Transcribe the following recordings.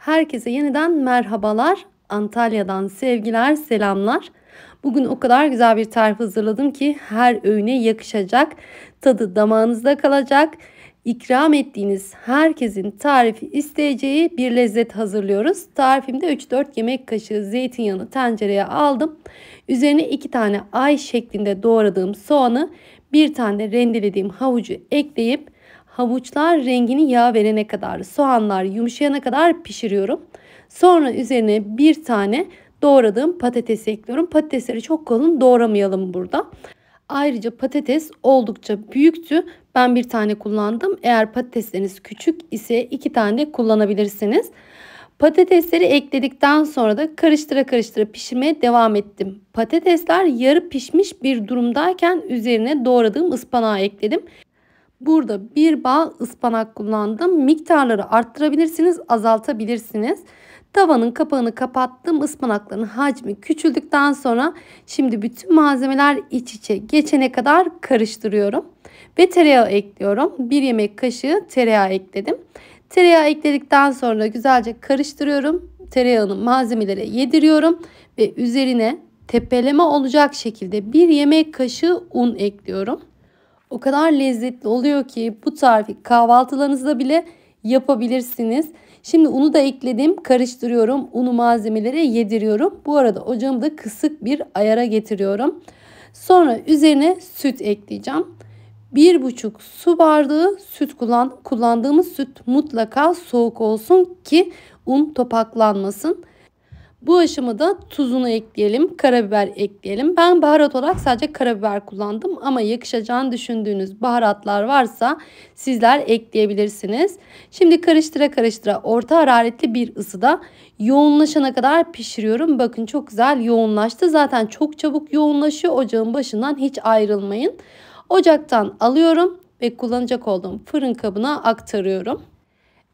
Herkese yeniden merhabalar. Antalya'dan sevgiler, selamlar. Bugün o kadar güzel bir tarif hazırladım ki her öğüne yakışacak. Tadı damağınızda kalacak. İkram ettiğiniz herkesin tarifi isteyeceği bir lezzet hazırlıyoruz. Tarifimde 3-4 yemek kaşığı zeytinyağını tencereye aldım. Üzerine 2 tane ay şeklinde doğradığım soğanı, bir tane rendelediğim havucu ekleyip havuçlar rengini yağ verene kadar, soğanlar yumuşayana kadar pişiriyorum. Sonra üzerine bir tane doğradığım patates ekliyorum. Patatesleri çok kalın doğramayalım burada. Ayrıca patates oldukça büyüktü. Ben bir tane kullandım. Eğer patatesleriniz küçük ise iki tane kullanabilirsiniz. Patatesleri ekledikten sonra da karıştıra karıştıra pişirmeye devam ettim. Patatesler yarı pişmiş bir durumdayken üzerine doğradığım ıspanağı ekledim. Burada bir bağ ıspanak kullandım. Miktarları arttırabilirsiniz, azaltabilirsiniz. Tavanın kapağını kapattım. Ispanakların hacmi küçüldükten sonra şimdi bütün malzemeler iç içe geçene kadar karıştırıyorum. Ve tereyağı ekliyorum. Bir yemek kaşığı tereyağı ekledim. Tereyağı ekledikten sonra güzelce karıştırıyorum. Tereyağını malzemelere yediriyorum ve üzerine tepeleme olacak şekilde bir yemek kaşığı un ekliyorum o kadar lezzetli oluyor ki bu tarifi kahvaltılarınızda bile yapabilirsiniz. Şimdi unu da ekledim. Karıştırıyorum. Unu malzemelere yediriyorum. Bu arada ocağımı da kısık bir ayara getiriyorum. Sonra üzerine süt ekleyeceğim. 1,5 su bardağı süt kullan, kullandığımız süt mutlaka soğuk olsun ki un topaklanmasın. Bu aşamada tuzunu ekleyelim, karabiber ekleyelim. Ben baharat olarak sadece karabiber kullandım ama yakışacağını düşündüğünüz baharatlar varsa sizler ekleyebilirsiniz. Şimdi karıştıra karıştıra orta hararetli bir ısıda yoğunlaşana kadar pişiriyorum. Bakın çok güzel yoğunlaştı. Zaten çok çabuk yoğunlaşıyor. Ocağın başından hiç ayrılmayın. Ocaktan alıyorum ve kullanacak olduğum fırın kabına aktarıyorum.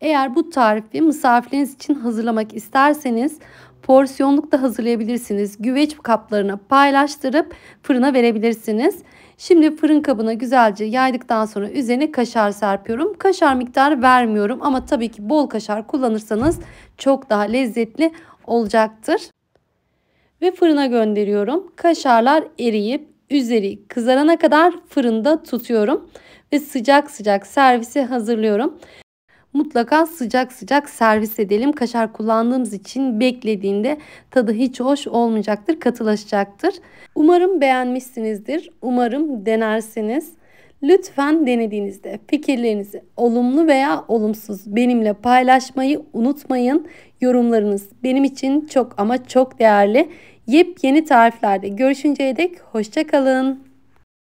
Eğer bu tarifi misafiriniz için hazırlamak isterseniz porsiyonluk da hazırlayabilirsiniz. Güveç kaplarına paylaştırıp fırına verebilirsiniz. Şimdi fırın kabına güzelce yaydıktan sonra üzerine kaşar serpiyorum. Kaşar miktarı vermiyorum ama tabii ki bol kaşar kullanırsanız çok daha lezzetli olacaktır. Ve fırına gönderiyorum. Kaşarlar eriyip üzeri kızarana kadar fırında tutuyorum ve sıcak sıcak servise hazırlıyorum mutlaka sıcak sıcak servis edelim. Kaşar kullandığımız için beklediğinde tadı hiç hoş olmayacaktır, katılaşacaktır. Umarım beğenmişsinizdir. Umarım denersiniz. Lütfen denediğinizde fikirlerinizi olumlu veya olumsuz benimle paylaşmayı unutmayın. Yorumlarınız benim için çok ama çok değerli. Yepyeni tariflerde görüşünceye dek hoşçakalın.